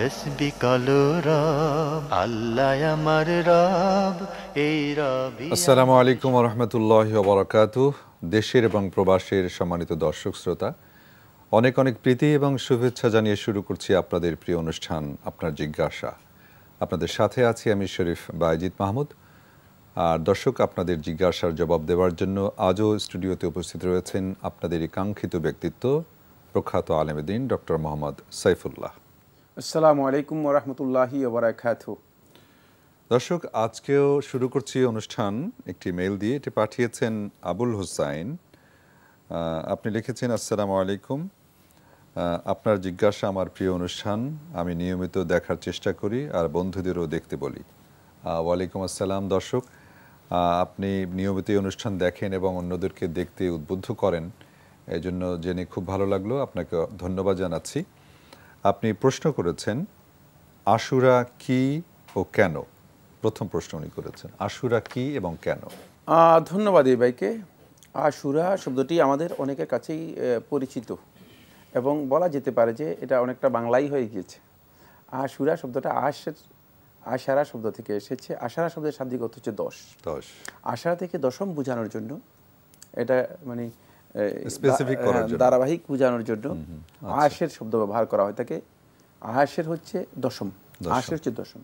তসবি কালো রব আল্লাহ আমার রব এই আসসালামু আলাইকুম রহমতুল্লাহ বরকাত দেশের এবং প্রবাসের সম্মানিত দর্শক শ্রোতা অনেক অনেক প্রীতি এবং শুভেচ্ছা জানিয়ে শুরু করছি আপনাদের প্রিয় অনুষ্ঠান আপনার জিজ্ঞাসা আপনাদের সাথে আছি আমি শরীফ বায়জিৎ মাহমুদ আর দর্শক আপনাদের জিজ্ঞাসার জবাব দেওয়ার জন্য আজও স্টুডিওতে উপস্থিত রয়েছেন আপনাদের কাঙ্ক্ষিত ব্যক্তিত্ব প্রখ্যাত আলেমদিন ডক্টর মোহাম্মদ সাইফুল্লাহ আসসালামু আলাইকুম ওরহমতুল্লাহি ওবরাকাত দর্শক আজকেও শুরু করছি অনুষ্ঠান একটি মেল দিয়ে এটি পাঠিয়েছেন আবুল হুসাইন আপনি লিখেছেন আসসালামু আলাইকুম আপনার জিজ্ঞাসা আমার প্রিয় অনুষ্ঠান আমি নিয়মিত দেখার চেষ্টা করি আর বন্ধুদেরও দেখতে বলি ওয়ালাইকুম আসসালাম দর্শক আপনি নিয়মিত অনুষ্ঠান দেখেন এবং অন্যদেরকে দেখতে উদ্বুদ্ধ করেন এজন্য জেনে খুব ভালো লাগলো আপনাকে ধন্যবাদ জানাচ্ছি আপনি প্রশ্ন করেছেন আশুরা কি ও কেন প্রথম প্রশ্ন উনি করেছেন আশুরা কি এবং কেন ধন্যবাদ এই ভাইকে আশুরা শব্দটি আমাদের অনেকের কাছেই পরিচিত এবং বলা যেতে পারে যে এটা অনেকটা বাংলাই হয়ে গিয়েছে আশুরা শব্দটা আশের আশারা শব্দ থেকে এসেছে আশারা শব্দের শাব্দিক অর্থ হচ্ছে দশ দশ আশারা থেকে দশম বোঝানোর জন্য এটা মানে স্পেসিফিক করার জন্য ধারাবাহিক বোঝানোর জন্য আচ্ছা। আহাসের শব্দ ব্যবহার করা হয় থাকে আহাসের হচ্ছে দশম আহাসের হচ্ছে দশম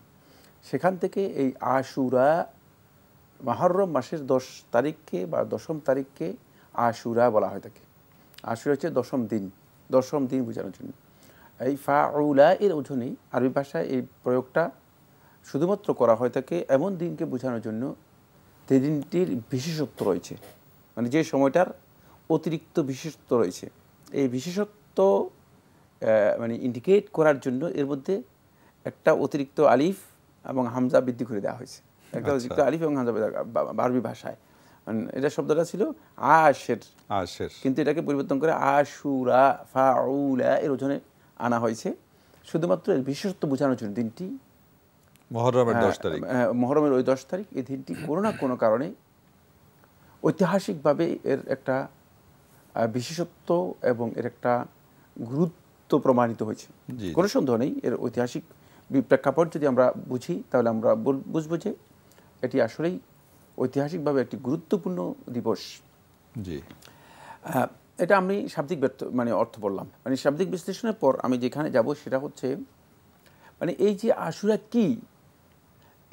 সেখান থেকে এই আশুরা মাহরম মাসের দশ তারিখকে বা দশম তারিখকে আশুরা বলা হয় থাকে আশুরা হচ্ছে দশম দিন দশম দিন বোঝানোর জন্য এই ফাউলা এর ওজনে আরবি ভাষায় এই প্রয়োগটা শুধুমাত্র করা হয় থাকে এমন দিনকে বোঝানোর জন্য যে দিনটির বিশেষত্ব রয়েছে মানে যে সময়টার অতিরিক্ত বিশেষত্ব রয়েছে এই বিশেষত্ব মানে ইন্ডিকেট করার জন্য এর মধ্যে একটা অতিরিক্ত আলিফ এবং হামজা বৃদ্ধি করে দেওয়া হয়েছে একটা আচ্ছা। অতিরিক্ত আলিফ এবং হামজা বারবি ভাষায় এটা শব্দটা ছিল আশের আশের কিন্তু এটাকে পরিবর্তন করে আশুরা ফাউলা এর ওজনে আনা হয়েছে শুধুমাত্র এর বিশেষত্ব বোঝানোর জন্য দিনটি মহরমের হ্যাঁ, দশ তারিখ হ্যাঁ, মহরমের ওই দশ তারিখ এই দিনটি কোনো না কোনো কারণে ঐতিহাসিকভাবে এর একটা বিশেষত্ব এবং এর একটা গুরুত্ব প্রমাণিত হয়েছে কোনো সন্দেহ নেই এর ঐতিহাসিক প্রেক্ষাপট যদি আমরা বুঝি তাহলে আমরা বুঝবো যে এটি আসলেই ঐতিহাসিকভাবে একটি গুরুত্বপূর্ণ দিবস জি এটা আমি শাব্দিক ব্যর্থ মানে অর্থ বললাম মানে শাব্দিক বিশ্লেষণের পর আমি যেখানে যাব সেটা হচ্ছে মানে এই যে আশুরা কি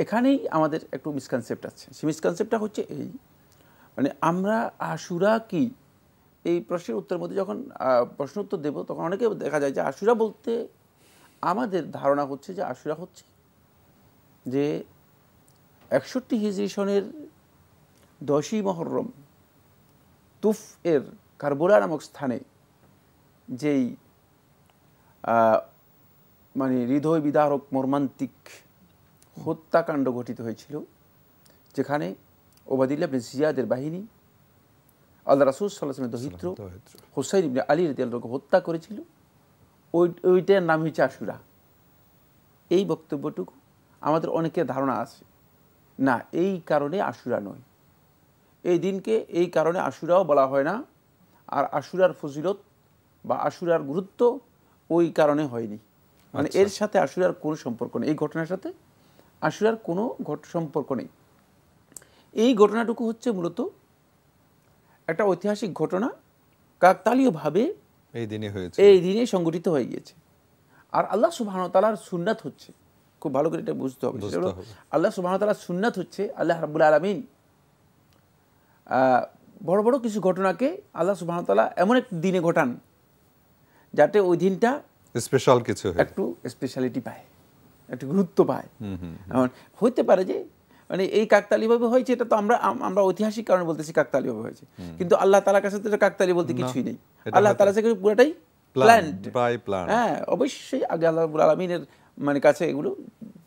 এখানেই আমাদের একটু মিসকনসেপ্ট আছে সেই মিসকনসেপ্টটা হচ্ছে এই মানে আমরা আশুরা কি এই প্রশ্নের উত্তরের মধ্যে যখন প্রশ্ন উত্তর দেব তখন অনেকে দেখা যায় যে আশুরা বলতে আমাদের ধারণা হচ্ছে যে আশুরা হচ্ছে যে একষট্টি হিজড়ি সনের দশই মহরম তুফ এর কারবোরা নামক স্থানে যেই মানে হৃদয় বিদারক মর্মান্তিক হত্যাকাণ্ড ঘটিত হয়েছিল যেখানে ওবাদিল্লা বিন সিয়াদের বাহিনী আল্লাহ রাসুল সাল্লাহামের দহিত্র হুসাইন ইবনে আলী রদি হত্যা করেছিল ওই ওইটার নাম হয়েছে আশুরা এই বক্তব্যটুকু আমাদের অনেকের ধারণা আছে না এই কারণে আশুরা নয় এই দিনকে এই কারণে আশুরাও বলা হয় না আর আশুরার ফজিলত বা আশুরার গুরুত্ব ওই কারণে হয়নি মানে আচ্ছা। এর সাথে আশুরার কোনো সম্পর্ক নেই এই ঘটনার সাথে আশুরার কোনো ঘট সম্পর্ক নেই এই ঘটনাটুকু হচ্ছে মূলত একটা ঐতিহাসিক ঘটনা কাকতালীয়ভাবে এই দিনে হয়েছে এই দিনে সংগঠিত হয়ে গিয়েছে আর আল্লাহ সুবাহতালার সুন্নাত হচ্ছে খুব ভালো করে এটা বুঝতে হবে আল্লাহ সুবাহতালার সুন্নাত হচ্ছে আল্লাহ রাবুল আলমিন বড় বড় কিছু ঘটনাকে আল্লাহ সুবাহতালা এমন এক দিনে ঘটান যাতে ওই দিনটা স্পেশাল কিছু একটু স্পেশালিটি পায় একটু গুরুত্ব পায় হইতে পারে যে মানে এই কাকতালিভাবে হয়েছে এটা তো আমরা আমরা ঐতিহাসিক কারণে বলতেছি কাকতালিভাবে হয়েছে কিন্তু আল্লাহ তালার কাছে তো এটা কাকতালি বলতে কিছুই নেই আল্লাহ তালা থেকে পুরোটাই প্ল্যান্ট হ্যাঁ অবশ্যই আগে আল্লাহ আলমিনের মানে কাছে এগুলো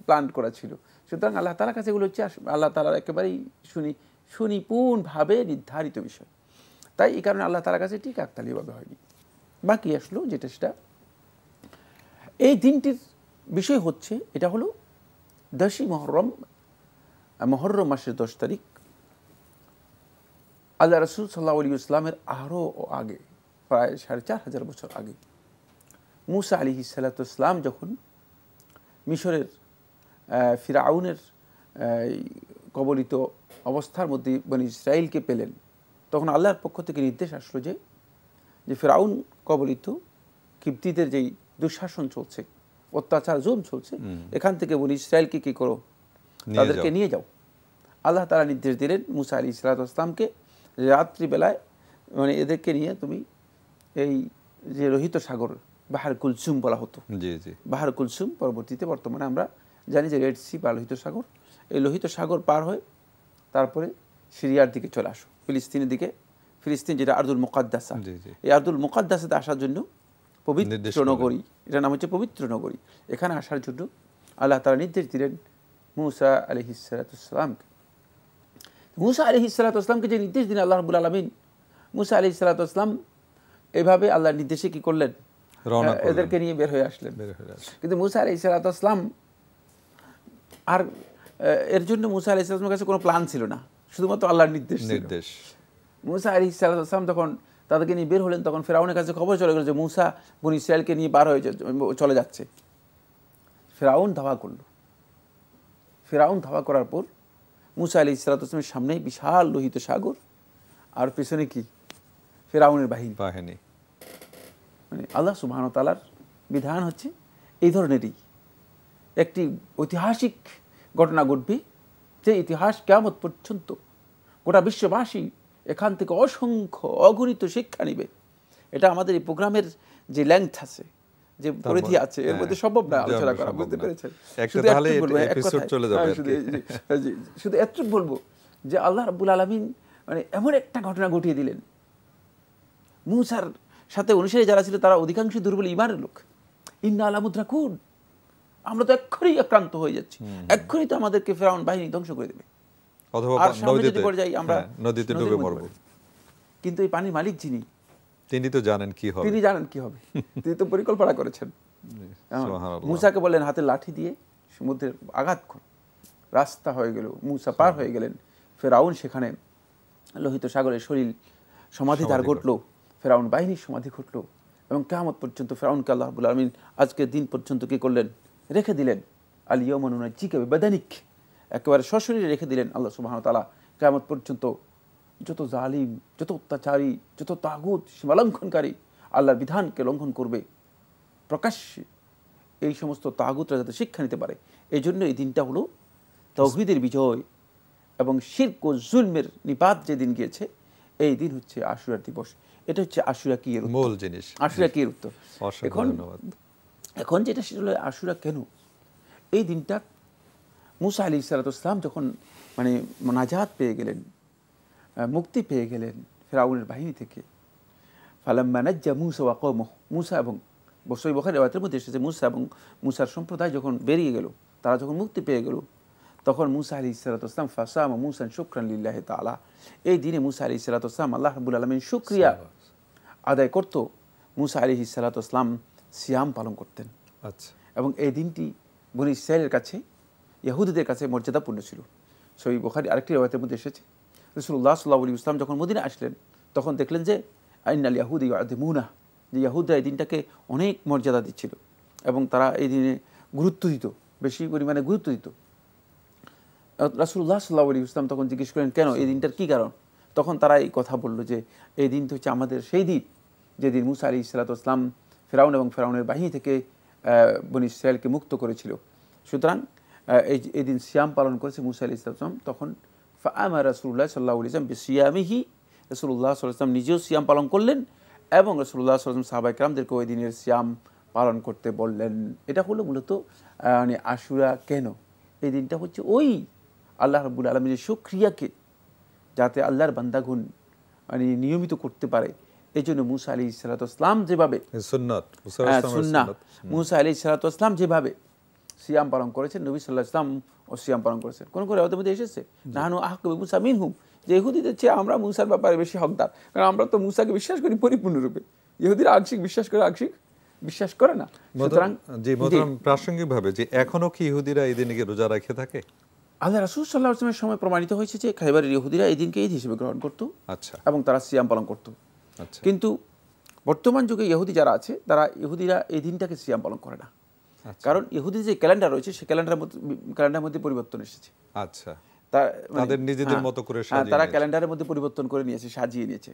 প্ল্যান্ট করা ছিল সুতরাং আল্লাহ তালার কাছে এগুলো হচ্ছে আল্লাহ তালার একেবারেই শুনি সুনিপুণভাবে নির্ধারিত বিষয় তাই এই কারণে আল্লাহ তালার কাছে ঠিক কাকতালিভাবে হয়নি বাকি আসলো যেটা সেটা এই দিনটির বিষয় হচ্ছে এটা হলো দশই মহরম মহরম মাসের দশ তারিখ আল্লাহ রসুল সাল্লাহ আলী ইসলামের আরও আগে প্রায় সাড়ে চার হাজার বছর আগে মুসা আলি ইসালাতাম যখন মিশরের ফিরাউনের কবলিত অবস্থার মধ্যে মানে ইসরায়েলকে পেলেন তখন আল্লাহর পক্ষ থেকে নির্দেশ আসলো যে যে ফেরাউন কবলিত কিপ্তিদের যেই দুঃশাসন চলছে অত্যাচার জোন চলছে এখান থেকে বলি ইসরায়েলকে কী করো তাদেরকে নিয়ে যাও আল্লাহ তারা নির্দেশ দিলেন মুসা আলী ইসলাতামকে রাত্রিবেলায় মানে এদেরকে নিয়ে তুমি এই যে রোহিত সাগর বাহার কুলসুম বলা হতো বাহার কুলসুম পরবর্তীতে বর্তমানে আমরা জানি যে রেড সি বা লোহিত সাগর এই লোহিত সাগর পার হয়ে তারপরে সিরিয়ার দিকে চলে আসো ফিলিস্তিনের দিকে ফিলিস্তিন যেটা আর্দুল মোকাদ্দাসা এই আর্দুল মোকাদ্দাসাতে আসার জন্য পবিত্র নগরী এটার নাম হচ্ছে পবিত্র নগরী এখানে আসার জন্য আল্লাহ তারা নির্দেশ দিলেন মুসা আলহি সালাতামকে মুসা আলহি সালাতামকে যে নির্দেশ দিন আল্লাহ রবুল আলমিন মুসা আলহি সালাতাম এভাবে আল্লাহর নির্দেশে কি হ্যাঁ, করলেন এদেরকে নিয়ে বের হয়ে আসলেন কিন্তু মুসা আলহি সালাতাম আর এর জন্য মুসা আলি সালামের কাছে কোনো প্ল্যান ছিল না শুধুমাত্র আল্লাহর নির্দেশ নির্দেশ মুসা আলি সালাতাম তখন তাদেরকে নিয়ে বের হলেন তখন ফেরাউনের কাছে খবর চলে গেল যে মুসা বোন ইসরায়েলকে নিয়ে বার হয়ে চলে যাচ্ছে ফেরাউন ধাওয়া করলো ফেরাউন ধাওয়া করার পর মুসা আলি ইসরাতামের সামনে বিশাল লোহিত সাগর আর পেছনে কি ফেরাউনের বাহিনী বাহিনী মানে আল্লাহ তালার বিধান হচ্ছে এই ধরনেরই একটি ঐতিহাসিক ঘটনা ঘটবে যে ইতিহাস কেমন পর্যন্ত গোটা বিশ্ববাসী এখান থেকে অসংখ্য অগণিত শিক্ষা নিবে এটা আমাদের এই প্রোগ্রামের যে লেংথ আছে যে পরিধি আছে এর হ্যাঁ, মধ্যে সম্ভব না আলোচনা করা বুঝতে পেরেছেন শুধু এপিসোড চলে যাবে হ্যাঁ, শুধু হ্যাঁ, বলবো যে আল্লাহ রাব্বুল আলামিন মানে এমন একটা ঘটনা ঘটিয়ে দিলেন মুসার সাথে যারা ছিল তারা অধিকাংশ দুর্বল ইমানের লোক ইন্না আলামুদ্রা কুন আমরা তো এক্ষুনি আক্রান্ত হয়ে যাচ্ছি এক্ষুনি তো আমাদেরকে ফেরাউন বাহিনী ধ্বংস করে দেবে অথবা নদীতে আমরা নদীতে ডুবে মরব কিন্তু এই পানির মালিক যিনি তিনি তো জানেন কি হবে তিনি জানেন কি হবে তিনি তো পরিকল্পনা করেছেন হ্যাঁ। মুসাকে বললেন হাতে লাঠি দিয়ে সমুদ্রের আঘাত কর রাস্তা হয়ে গেল মুসা পার হয়ে গেলেন ফেরাউন সেখানে লোহিত সাগরের শরীর সমাধি তার ঘটল ফেরাউন বাহিনীর সমাধি ঘটল এবং কেমত পর্যন্ত ফেরাউনকে আল্লাহ আল্লাহবুল আলমিন আজকের দিন পর্যন্ত কী করলেন রেখে দিলেন আলিয়া মনুনা জিকে বেদানিক একেবারে সশরীরে রেখে দিলেন আল্লাহ সুবাহতালা কেমত পর্যন্ত যত জালিম যত অত্যাচারী যত তাগুত সীমালঙ্ঘনকারী আল্লাহর বিধানকে লঙ্ঘন করবে প্রকাশ্যে এই সমস্ত তাগুতরা যাতে শিক্ষা নিতে পারে এই জন্য এই দিনটা হলো তহিদের বিজয় এবং শির্ক ও জুলমের নিপাত যে দিন গিয়েছে এই দিন হচ্ছে আশুরার দিবস এটা হচ্ছে আশুরা কি এর মূল জিনিস আশুরা কি এর উত্তর এখন এখন যেটা সেটা হলো আশুরা কেন এই দিনটা মুসা আলি ইসলাম যখন মানে নাজাত পেয়ে গেলেন মুক্তি পেয়ে গেলেন ফেরাউনের বাহিনী থেকে ফালাম্মানাজ্জা মুসা ওয়া কৌমহ মুসা এবং বসই বখারি রাতের মধ্যে এসেছে মুসা এবং মুসার সম্প্রদায় যখন বেরিয়ে গেল তারা যখন মুক্তি পেয়ে গেল তখন মুসা ইসালাত ইসালাতাম ফাসাম মুসান শুক্রান লিল্লাহ তালা এই দিনে মুসা ইসালাত ইসালাতাম আল্লাহ রাবুল আলমিন শুক্রিয়া আদায় করত মুসা ইসালাত ইসলাম সিয়াম পালন করতেন আচ্ছা এবং এই দিনটি বনি ইসাইলের কাছে ইয়াহুদিদের কাছে মর্যাদাপূর্ণ ছিল সই বখারি আরেকটি রাতের মধ্যে এসেছে রসুল্লাহ সাল্লাহ আলী ইসলাম যখন মদিনা আসলেন তখন দেখলেন যে আইন আল ইয়াহুদ ইয়াদিমুনা যে ইয়াহুদরা এই দিনটাকে অনেক মর্যাদা দিচ্ছিল এবং তারা এই দিনে গুরুত্ব দিত বেশি পরিমাণে গুরুত্ব দিত রাসুল্লাহ সাল্লাহ আলী ইসলাম তখন জিজ্ঞেস করেন কেন এই দিনটার কী কারণ তখন তারা এই কথা বলল যে এই দিন তো হচ্ছে আমাদের সেই দিন যেদিন মুসা আলী ইসলাম ফেরাউন এবং ফেরাউনের বাহিনী থেকে বনি ইসরায়েলকে মুক্ত করেছিল সুতরাং এই দিন সিয়াম পালন করেছে মুসা আলী তখন আমা রসুল্লাহ সাল্লাহ ইসলাম সিয়ামিহি রসুল্লাহ সাল্লাম নিজেও সিয়াম পালন করলেন এবং রসুল্লাহ সাল্লাম সাহাবাই কালামদেরকে ওই দিনের সিয়াম পালন করতে বললেন এটা হলো মূলত মানে আশুরা কেন এই দিনটা হচ্ছে ওই আল্লাহ রবুল আলমীর সুক্রিয়াকে যাতে আল্লাহর বান্দাগুন মানে নিয়মিত করতে পারে এই জন্য মুসা আলি ইসালাত ইসলাম যেভাবে মুসা আলি ইসালাত ইসলাম যেভাবে সিয়াম পালন করেছেন নবী সাল্লাহ ইসলাম ও সিয়াম পালন করেছেন কোন কোন রেওয়াতের মধ্যে এসেছে নাহানু আহক মুসামিন হুম যে ইহুদিদের চেয়ে আমরা মুসার ব্যাপারে বেশি হকদার কারণ আমরা তো মুসাকে বিশ্বাস করি পরিপূর্ণরূপে ইহুদিরা আংশিক বিশ্বাস করে আংশিক বিশ্বাস করে না সুতরাং জি মোহতরম প্রাসঙ্গিকভাবে যে এখনো কি ইহুদিরা এই দিনে রোজা রাখে থাকে আল্লাহ রাসুল সাল্লাহ আসলামের সময় প্রমাণিত হয়েছে যে খাইবারের ইহুদিরা এই দিনকে ঈদ হিসেবে গ্রহণ করত আচ্ছা এবং তারা সিয়াম পালন করত আচ্ছা। কিন্তু বর্তমান যুগে ইহুদি যারা আছে তারা ইহুদিরা এই দিনটাকে সিয়াম পালন করে না আচ্ছা। কারণ ইহুদি যে ক্যালেন্ডার রয়েছে সেই ক্যালেন্ডার ক্যালেন্ডারের মধ্যে পরিবর্তন এসেছে আচ্ছা মানে তাদের নিজেদের হ্যাঁ, মতো করে হ্যাঁ, তারা ক্যালেন্ডারের মধ্যে পরিবর্তন করে নিয়েছে সাজিয়ে নিয়েছে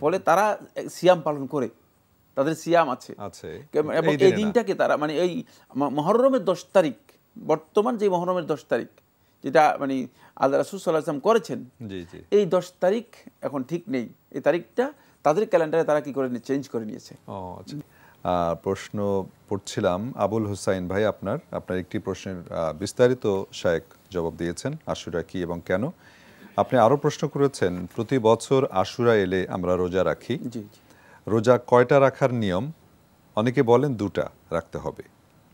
ফলে তারা সিয়াম পালন করে তাদের সিয়াম আছে এবং এই দিনটাকে তারা মানে এই মহরমের দশ তারিখ বর্তমান যে মহরমের দশ তারিখ যেটা মানে আল্লাহ রাসুল সাল্লাহাম করেছেন এই দশ তারিখ এখন ঠিক নেই এই তারিখটা তাদের ক্যালেন্ডারে তারা কি করে চেঞ্জ করে নিয়েছে আচ্ছা। প্রশ্ন পড়ছিলাম আবুল হুসাইন ভাই আপনার আপনার একটি প্রশ্নের বিস্তারিত শায়েক জবাব দিয়েছেন আশুরা কি এবং কেন আপনি আরও প্রশ্ন করেছেন প্রতি বছর আশুরা এলে আমরা রোজা রাখি রোজা কয়টা রাখার নিয়ম অনেকে বলেন দুটা রাখতে হবে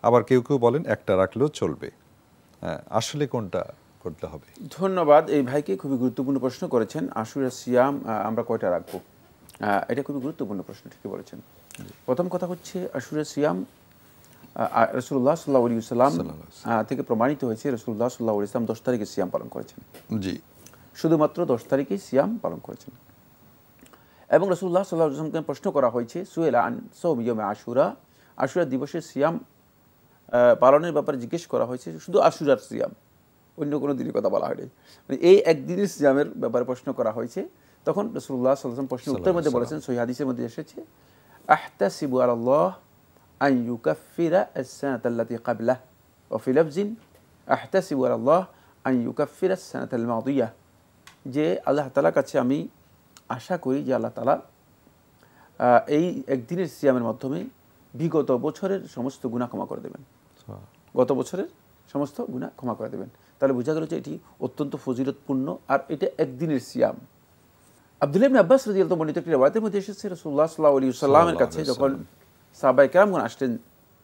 আবার কেউ কেউ বলেন একটা রাখলেও চলবে হ্যাঁ, আসলে কোনটা করতে হবে ধন্যবাদ এই ভাইকে খুবই গুরুত্বপূর্ণ প্রশ্ন করেছেন আশুরা সিয়াম আমরা কয়টা রাখবো এটা খুবই গুরুত্বপূর্ণ প্রশ্ন ঠিকই বলেছেন প্রথম কথা হচ্ছে আসুরে সিয়াম রসুল্লাহ সাল্লাহ আলী ইসলাম থেকে প্রমাণিত হয়েছে রসুল্লাহ সাল্লাহ ইসলাম দশ তারিখে সিয়াম পালন করেছেন জি শুধুমাত্র দশ তারিখে সিয়াম পালন করেছেন এবং রসুল্লাহ সাল্লাহ ইসলামকে প্রশ্ন করা হয়েছে সুয়েল আন সৌমিয়মে আশুরা আশুরা দিবসে সিয়াম পালনের ব্যাপারে জিজ্ঞেস করা হয়েছে শুধু আশুরার সিয়াম অন্য কোনো দিনের কথা বলা হয়নি মানে এই একদিনের সিয়ামের ব্যাপারে প্রশ্ন করা হয়েছে তখন রসুল্লাহ সাল্লাম প্রশ্ন উত্তরের মধ্যে বলেছেন সহি মধ্যে এসেছে আহতাসিবু আল্লাহ আন ইউকাফিরা সানাতাল্লাতি কাবলাহ অফিলাফজিন আহতাসিবু আল্লাহ আন ইউকাফিরা সানাতাল মাদুয়া যে আল্লাহ তালার কাছে আমি আশা করি যে আল্লাহ তালা এই একদিনের সিয়ামের মাধ্যমে বিগত বছরের সমস্ত গুণা ক্ষমা করে দেবেন গত বছরের সমস্ত গুণা ক্ষমা করে দেবেন তাহলে বোঝা গেল যে এটি অত্যন্ত ফজিলতপূর্ণ আর এটা একদিনের সিয়াম আবদুল্লাহ আব্বাস রাজি রাদিয়াল্লাহু বর্ণিত একটি রেওয়ায়তের মধ্যে এসেছে রসুল্লাহ সাল্লাহ আলী সাল্লামের কাছে যখন সাহাবায়ে কেরামগুন আসলেন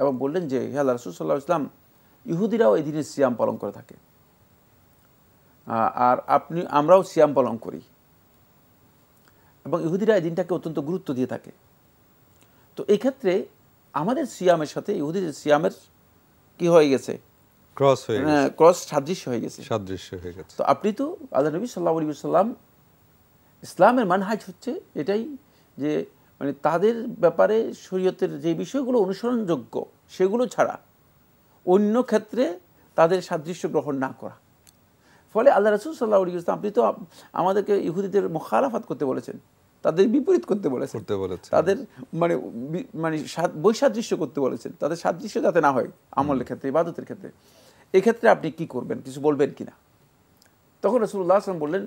এবং বললেন যে হে আল্লাহ রসুল সাল্লাহ ইসলাম ইহুদিরাও এই দিনে সিয়াম পালন করে থাকে আর আপনি আমরাও সিয়াম পালন করি এবং ইহুদিরা এই দিনটাকে অত্যন্ত গুরুত্ব দিয়ে থাকে তো এক্ষেত্রে আমাদের সিয়ামের সাথে ইহুদিদের সিয়ামের কি হয়ে গেছে ক্রস হয়ে ক্রস হ্যাঁ, সাদৃশ্য হয়ে গেছে সাদৃশ্য হয়ে গেছে তো আপনি তো আল্লাহ নবী সাল্লাহ আলী সাল্লাম ইসলামের মানহাজ হচ্ছে এটাই যে মানে তাদের ব্যাপারে শরীয়তের যে বিষয়গুলো অনুসরণযোগ্য সেগুলো ছাড়া অন্য ক্ষেত্রে তাদের সাদৃশ্য গ্রহণ না করা ফলে আল্লাহ রসুল সাল্লাহ ইসলাম আপনি তো আমাদেরকে ইহুদিদের মোখালাফাত করতে বলেছেন তাদের বিপরীত করতে বলেছেন করতে বলেছেন তাদের মানে মানে বৈসাদৃশ্য করতে বলেছেন তাদের সাদৃশ্য যাতে না হয় আমলের ক্ষেত্রে ইবাদতের ক্ষেত্রে এক্ষেত্রে আপনি কি করবেন কিছু বলবেন কি না তখন রসুল্লাহ আসলাম বললেন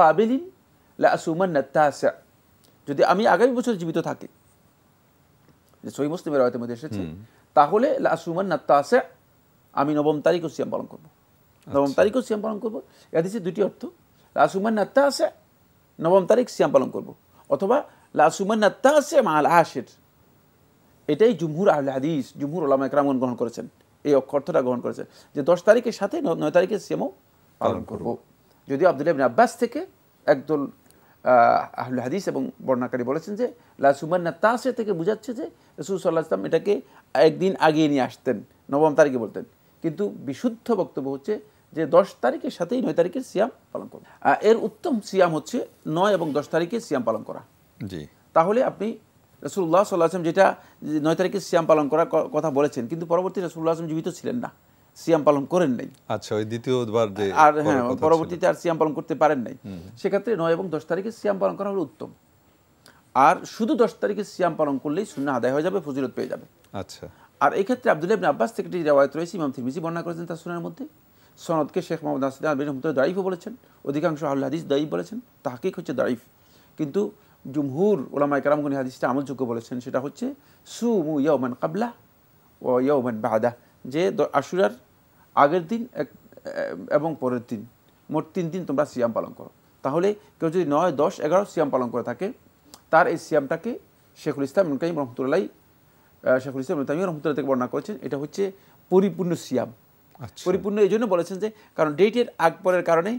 কাবেলিন যদি আমি আগামী বছর জীবিত থাকি যে সহি মুসলিমের মধ্যে এসেছে তাহলে আমি নবম তারিখও সিয়াম পালন করব আচ্ছা। নবম তারিখও সিয়াম পালন করবো এদেশে দুটি অর্থ লাসুমান আছে নবম তারিখ সিয়াম পালন করব অথবা লাসুমান মাল এটাই জুমহুর আহ হাদিস জুমহুর ওলামা একরামগণ গ্রহণ করেছেন এই অক্ষরটা গ্রহণ করেছে যে দশ তারিখের সাথে নয় তারিখের সিয়ামও পালন করব যদিও আবদুল ইবিন আব্বাস থেকে একদল আহুল হাদিস এবং বর্ণাকারী বলেছেন যে লাসুমান্না তাসে থেকে বুঝাচ্ছে যে রসুল সাল্লাহ ইসলাম এটাকে একদিন আগিয়ে নিয়ে আসতেন নবম তারিখে বলতেন কিন্তু বিশুদ্ধ বক্তব্য হচ্ছে যে দশ তারিখের সাথেই নয় তারিখের সিয়াম পালন করবেন এর উত্তম সিয়াম হচ্ছে নয় এবং দশ তারিখে সিয়াম পালন করা জি তাহলে আপনি রসুল্লাহ সাল্লাহ আসলাম যেটা নয় তারিখে সিয়াম পালন করার কথা বলেছেন কিন্তু পরবর্তী রসুল্লাহ আসলাম জীবিত ছিলেন না সিয়াম পালন করেন নাই আচ্ছা ওই দ্বিতীয়বার আর হ্যাঁ পরবর্তীতে আর সিয়াম পালন করতে পারেন নাই সেক্ষেত্রে নয় এবং দশ তারিখে সিয়াম পালন করা হলো উত্তম আর শুধু দশ তারিখে সিয়াম পালন করলেই শূন্য আদায় হয়ে যাবে ফজিলত পেয়ে যাবে আচ্ছা আর এই ক্ষেত্রে আব্দুল ইবনে আব্বাস থেকে একটি রেওয়ায়ত রয়েছে ইমাম থিমিজি বর্ণনা করেছেন তার শুনের মধ্যে সনদকে শেখ মোহাম্মদ নাসিদ আলবিন রহমতুল্লাহ দাইফও বলেছেন অধিকাংশ আহুল হাদিস দাইফ বলেছেন তাহাকিক হচ্ছে দাইফ কিন্তু জুমহুর ওলামায় কারামগুনি হাদিসটা আমলযোগ্য বলেছেন সেটা হচ্ছে সু মু ইয়ৌমান কাবলা ও ইয়ৌমান বাহাদা যে আশুরার আগের দিন এবং পরের দিন মোট তিন দিন তোমরা সিয়াম পালন করো তাহলে কেউ যদি নয় দশ এগারো সিয়াম পালন করে থাকে তার এই সিয়ামটাকে শেখুল ইসলাম ইনকাইম রহমতুল্লাহ শেখুল ইসলাম ইনকাইম রহমতুল্লাহ থেকে বর্ণনা করেছেন এটা হচ্ছে পরিপূর্ণ সিয়াম আচ্ছা। পরিপূর্ণ এই জন্য বলেছেন যে কারণ ডেটের আগ পরের কারণে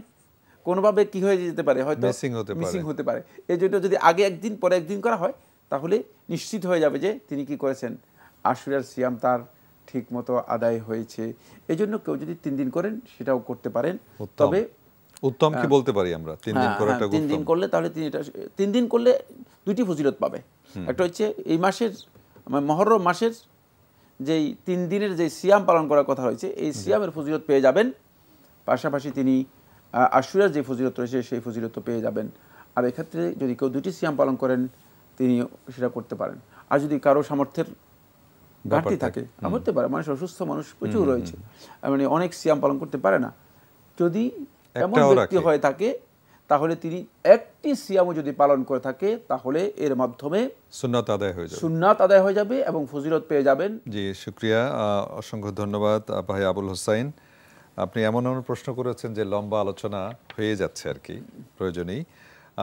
কোনোভাবে কি হয়ে যেতে পারে হয়তো মিসিং হতে পারে এই জন্য যদি আগে একদিন পরে একদিন করা হয় তাহলে নিশ্চিত হয়ে যাবে যে তিনি কি করেছেন আশুরার সিয়াম তার ঠিক মতো আদায় হয়েছে এই জন্য কেউ যদি তিন দিন করেন সেটাও করতে পারেন তবে উত্তম কি বলতে পারি আমরা তিন দিন হ্যাঁ, করাটা হ্যাঁ, তিন দিন করলে তাহলে তিনি এটা তিন দিন করলে দুইটি ফজিলত পাবে একটা হচ্ছে এই মাসের মানে মহরম মাসের যেই তিন দিনের যে সিয়াম পালন করার কথা রয়েছে এই সিয়ামের ফজিলত পেয়ে যাবেন পাশাপাশি তিনি আশুরার যে ফজিলত রয়েছে সেই ফজিলত পেয়ে যাবেন আর এক্ষেত্রে যদি কেউ দুটি সিয়াম পালন করেন তিনি সেটা করতে পারেন আর যদি কারো সামর্থ্যের ঘাটতি থাকে হতে পারে মানুষ অসুস্থ মানুষ প্রচুর রয়েছে মানে অনেক সিয়াম পালন করতে পারে না যদি এমন ব্যক্তি হয়ে থাকে তাহলে তিনি একটি সিয়ামও যদি পালন করে থাকে তাহলে এর মাধ্যমে সুন্নাত আদায় হয়ে যাবে সুন্নাত আদায় হয়ে যাবে এবং ফজিলত পেয়ে যাবেন জি শুক্রিয়া অসংখ্য ধন্যবাদ ভাই আবুল হোসাইন আপনি এমন এমন প্রশ্ন করেছেন যে লম্বা আলোচনা হয়ে যাচ্ছে আর কি প্রয়োজনেই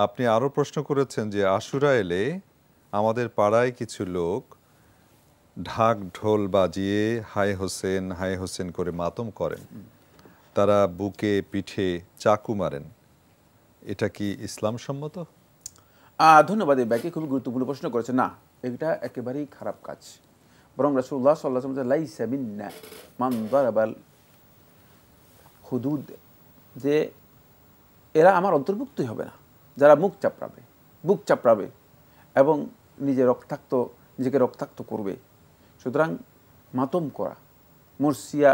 আপনি আরও প্রশ্ন করেছেন যে আশুরা এলে আমাদের পাড়ায় কিছু লোক ঢাক ঢোল বাজিয়ে হাই হোসেন হাই হোসেন করে মাতম করেন তারা বুকে পিঠে চাকু মারেন এটা কি ইসলাম সম্মত ধন্যবাদ এই ব্যাকে খুবই গুরুত্বপূর্ণ প্রশ্ন করেছে না এটা একেবারেই খারাপ কাজ বরং রাসুল্লাহ সাল্লাহ লাই সামিন্না মান্দারাবাল হুদুদ যে এরা আমার অন্তর্ভুক্তই হবে না যারা মুখ চাপড়াবে বুক চাপড়াবে এবং নিজে রক্তাক্ত নিজেকে রক্তাক্ত করবে সুতরাং মাতম করা মর্সিয়া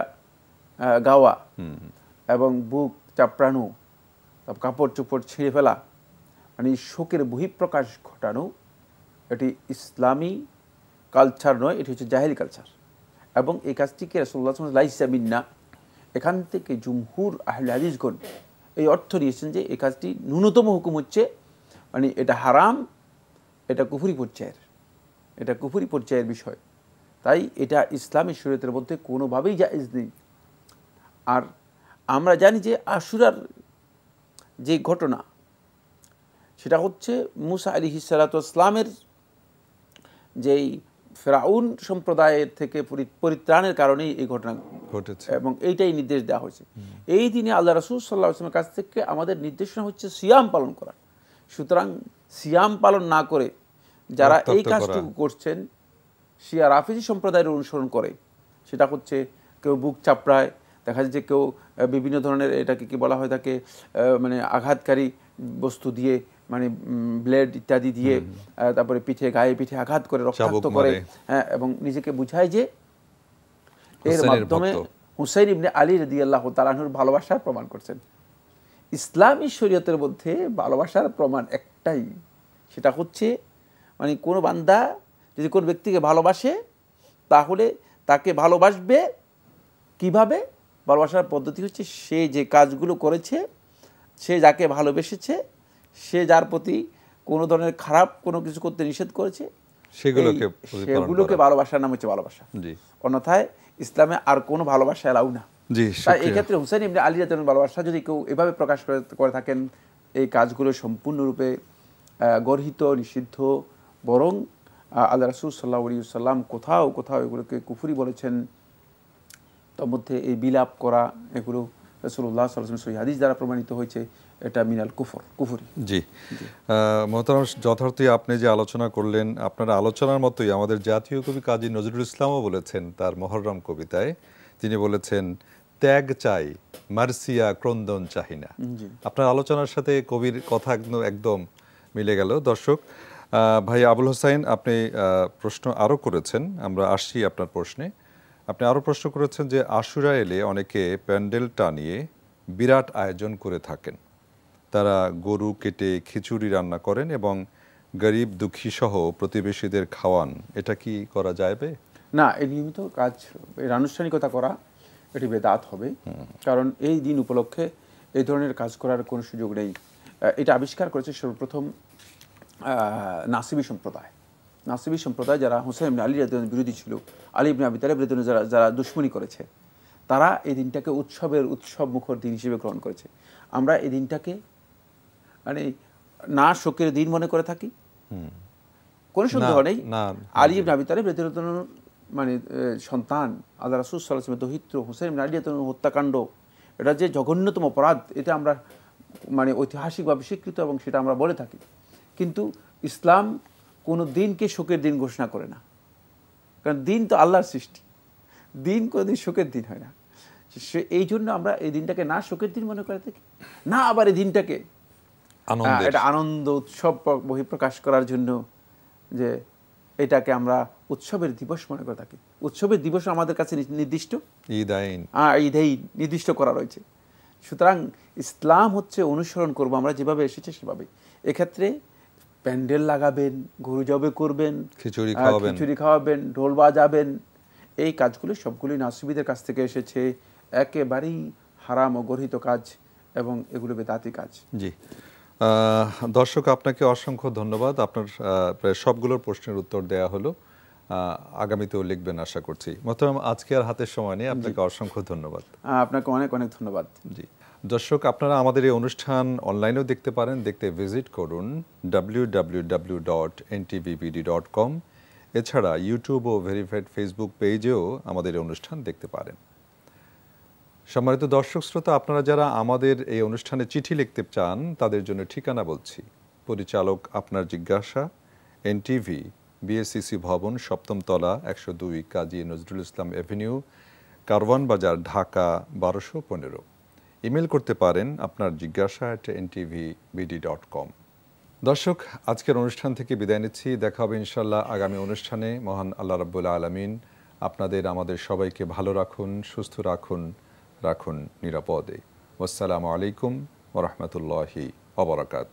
গাওয়া এবং বুক চাপড়ানো কাপড় চোপড় ছিঁড়ে ফেলা মানে শোকের বহিঃপ্রকাশ ঘটানো এটি ইসলামী কালচার নয় এটি হচ্ছে জাহেলি কালচার এবং এই কাজটিকে রসুল্লাহ লাইসামিন্না এখান থেকে জুমহুর আহলে হাদিসগণ এই অর্থ নিয়েছেন যে এই কাজটি ন্যূনতম হুকুম হচ্ছে মানে এটা হারাম এটা কুফুরি পর্যায়ের এটা কুফুরি পর্যায়ের বিষয় তাই এটা ইসলামী শরীয়তের মধ্যে কোনোভাবেই জায়জ নেই আর আমরা জানি যে আশুরার যে ঘটনা সেটা হচ্ছে মুসা আলী ইসলামের যেই ফেরাউন সম্প্রদায়ের থেকে পরিত্রাণের কারণেই এই ঘটনা ঘটেছে এবং এইটাই নির্দেশ দেওয়া হয়েছে এই দিনে আল্লাহ রসুল সাল্লাহ আসলামের কাছ থেকে আমাদের নির্দেশনা হচ্ছে সিয়াম পালন করা সুতরাং সিয়াম পালন না করে যারা এই কাজটুকু করছেন শিয়া রাফিজি সম্প্রদায়ের অনুসরণ করে সেটা হচ্ছে কেউ বুক চাপড়ায় দেখা যায় যে কেউ বিভিন্ন ধরনের এটাকে কি বলা হয় তাকে মানে আঘাতকারী বস্তু দিয়ে মানে ব্লেড ইত্যাদি দিয়ে তারপরে পিঠে গায়ে পিঠে আঘাত করে রক্তাক্ত করে হ্যাঁ এবং নিজেকে বুঝায় যে এর মাধ্যমে হুসাইন ইবনে আলী রদি আল্লাহ তালাহুর ভালোবাসার প্রমাণ করছেন ইসলামী শরীয়তের মধ্যে ভালোবাসার প্রমাণ একটাই সেটা হচ্ছে মানে কোনো বান্দা যদি কোন ব্যক্তিকে ভালোবাসে তাহলে তাকে ভালোবাসবে কিভাবে ভালোবাসার পদ্ধতি হচ্ছে সে যে কাজগুলো করেছে সে যাকে ভালোবেসেছে সে যার প্রতি কোনো ধরনের খারাপ কোনো কিছু করতে নিষেধ করেছে সেগুলোকে সেগুলোকে ভালোবাসার নাম হচ্ছে ভালোবাসা অন্যথায় ইসলামে আর কোনো ভালোবাসা এলাউ না তাই এই ক্ষেত্রে হুসাইন ইবনে আলী রাজন ভালোবাসা যদি কেউ এভাবে প্রকাশ করে থাকেন এই কাজগুলো সম্পূর্ণরূপে গর্হিত নিষিদ্ধ বরং আল্লাহ রাসুল সাল্লাহ সাল্লাম কোথাও কোথাও এগুলোকে কুফুরি বলেছেন তার মধ্যে এই বিলাপ করা এগুলো রসুল্লাহ সাল্লাম সহি হাদিস দ্বারা প্রমাণিত হয়েছে এটা মিনাল কুফর কুফুরি জি মোহতারাম যথার্থই আপনি যে আলোচনা করলেন আপনার আলোচনার মতোই আমাদের জাতীয় কবি কাজী নজরুল ইসলামও বলেছেন তার মহরম কবিতায় তিনি বলেছেন ত্যাগ চাই মার্সিয়া ক্রন্দন চাহিনা আপনার আলোচনার সাথে কবির কথা একদম মিলে গেল দর্শক ভাই আবুল হোসাইন আপনি প্রশ্ন আরও করেছেন আমরা আসছি আপনার প্রশ্নে আপনি আরও প্রশ্ন করেছেন যে আশুরা এলে অনেকে প্যান্ডেল টানিয়ে বিরাট আয়োজন করে থাকেন তারা গরু কেটে খিচুড়ি রান্না করেন এবং গরিব দুঃখী সহ প্রতিবেশীদের খাওয়ান এটা কি করা যাবে না এই নিয়মিত কাজ এর আনুষ্ঠানিকতা করা এটি বেদাত হবে কারণ এই দিন উপলক্ষে এই ধরনের কাজ করার কোনো সুযোগ নেই এটা আবিষ্কার করেছে সর্বপ্রথম নাসিবি সম্প্রদায় নাসিবি সম্প্রদায় যারা হোসেন ইবনে আলী রাদিয়ান বিরোধী ছিল আলী ইবনে আবি তালেব রাদিয়ান যারা যারা দুশ্মনী করেছে তারা এই দিনটাকে উৎসবের উৎসব মুখর দিন হিসেবে গ্রহণ করেছে আমরা এই দিনটাকে মানে না শোকের দিন মনে করে থাকি কোনো সন্দেহ নেই আলী ইবনে আবি তালেব রাদিয়ান মানে সন্তান আল্লাহ রাসুল সাল্লাহ দহিত্র হোসেন ইবনে আলী রাদিয়ান হত্যাকাণ্ড এটা যে জঘন্যতম অপরাধ এটা আমরা মানে ঐতিহাসিকভাবে স্বীকৃত এবং সেটা আমরা বলে থাকি কিন্তু ইসলাম কোনো দিনকে শোকের দিন ঘোষণা করে না কারণ দিন তো আল্লাহর সৃষ্টি দিন কোনো দিন শোকের দিন হয় না সে এই জন্য আমরা এই দিনটাকে না শোকের দিন মনে করে থাকি না আবার এই দিনটাকে এটা আনন্দ উৎসব বহিঃপ্রকাশ করার জন্য যে এটাকে আমরা উৎসবের দিবস মনে করে থাকি উৎসবের দিবস আমাদের কাছে নির্দিষ্ট ঈদ এই নির্দিষ্ট করা রয়েছে সুতরাং ইসলাম হচ্ছে অনুসরণ করব আমরা যেভাবে এসেছে সেভাবে এক্ষেত্রে প্যান্ডেল লাগাবেন গরু জবে করবেন খিচুড়ি খাওয়াবেন খিচুড়ি খাওয়াবেন ঢোল বাজাবেন এই কাজগুলো সবগুলি নাসিবিদের কাছ থেকে এসেছে একেবারেই হারাম ও গরহিত কাজ এবং এগুলো বেদাতি কাজ জি দর্শক আপনাকে অসংখ্য ধন্যবাদ আপনার প্রায় সবগুলোর প্রশ্নের উত্তর দেয়া হলো আগামীতেও লিখবেন আশা করছি মোতারাম আজকে আর হাতের সময় নেই আপনাকে অসংখ্য ধন্যবাদ আপনাকে অনেক অনেক ধন্যবাদ জি দর্শক আপনারা আমাদের এই অনুষ্ঠান অনলাইনেও দেখতে পারেন দেখতে ভিজিট করুন www.ntvbd.com এছাড়া ইউটিউব ও ভেরিফাইড ফেসবুক পেজেও আমাদের এই অনুষ্ঠান দেখতে পারেন সম্মানিত দর্শক শ্রোতা আপনারা যারা আমাদের এই অনুষ্ঠানে চিঠি লিখতে চান তাদের জন্য ঠিকানা বলছি পরিচালক আপনার জিজ্ঞাসা এনটিভি বিএসসিসি ভবন সপ্তমতলা একশো দুই কাজী নজরুল ইসলাম অ্যাভিনিউ কারওয়ান বাজার ঢাকা বারোশো পনেরো ইমেল করতে পারেন আপনার জিজ্ঞাসা at NTV BD dot com দর্শক আজকের অনুষ্ঠান থেকে বিদায় নিচ্ছি দেখা হবে ইনশাল্লাহ আগামী অনুষ্ঠানে মহান আল্লাহ রাবুল্লা আলমিন আপনাদের আমাদের সবাইকে ভালো রাখুন সুস্থ রাখুন রাখুন নিরাপদে আসসালামু আলাইকুম ওরহমতুল্লাহি অবরাকাত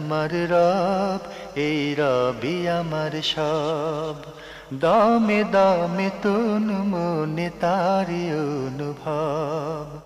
আমার রাব এই রবি আমার সব দামে দামে তুন মনে তারি অনুভব